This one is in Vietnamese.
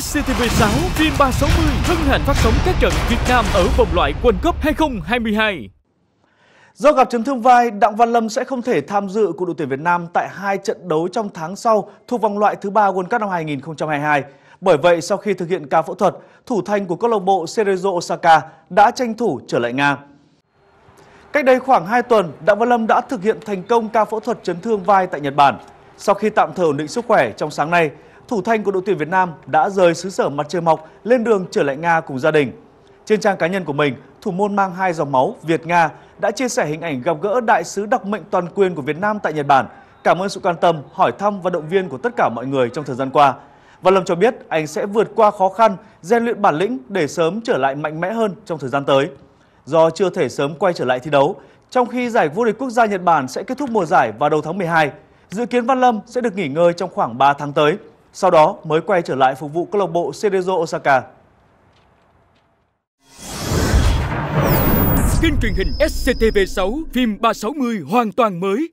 SCTV6, phim 360 hân hạnh phát sóng các trận Việt Nam ở vòng loại World Cup 2022. Do gặp chấn thương vai, Đặng Văn Lâm sẽ không thể tham dự của đội tuyển Việt Nam tại hai trận đấu trong tháng sau thuộc vòng loại thứ ba World Cup năm 2022. Bởi vậy, sau khi thực hiện ca phẫu thuật, thủ thành của câu lạc bộ Cerezo Osaka đã tranh thủ trở lại Nga. Cách đây khoảng 2 tuần, Đặng Văn Lâm đã thực hiện thành công ca phẫu thuật chấn thương vai tại Nhật Bản. Sau khi tạm thời ổn định sức khỏe trong sáng nay, thủ thành của đội tuyển Việt Nam đã rời xứ sở mặt trời mọc lên đường trở lại Nga cùng gia đình. Trên trang cá nhân của mình, thủ môn mang hai dòng máu Việt-Nga đã chia sẻ hình ảnh gặp gỡ đại sứ đặc mệnh toàn quyền của Việt Nam tại Nhật Bản. Cảm ơn sự quan tâm, hỏi thăm và động viên của tất cả mọi người trong thời gian qua. Văn Lâm cho biết anh sẽ vượt qua khó khăn, rèn luyện bản lĩnh để sớm trở lại mạnh mẽ hơn trong thời gian tới. Do chưa thể sớm quay trở lại thi đấu, trong khi giải vô địch quốc gia Nhật Bản sẽ kết thúc mùa giải vào đầu tháng 12, dự kiến Văn Lâm sẽ được nghỉ ngơi trong khoảng 3 tháng tới sau đó mới quay trở lại phục vụ câu lạc bộ Cerezo Osaka. Kênh truyền hình SCTV6, phim 360 hoàn toàn mới